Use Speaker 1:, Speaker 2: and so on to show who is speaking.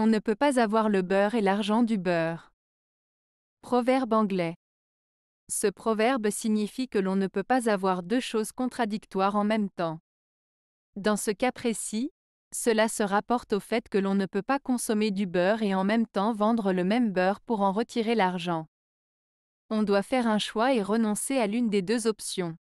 Speaker 1: On ne peut pas avoir le beurre et l'argent du beurre. Proverbe anglais. Ce proverbe signifie que l'on ne peut pas avoir deux choses contradictoires en même temps. Dans ce cas précis, cela se rapporte au fait que l'on ne peut pas consommer du beurre et en même temps vendre le même beurre pour en retirer l'argent. On doit faire un choix et renoncer à l'une des deux options.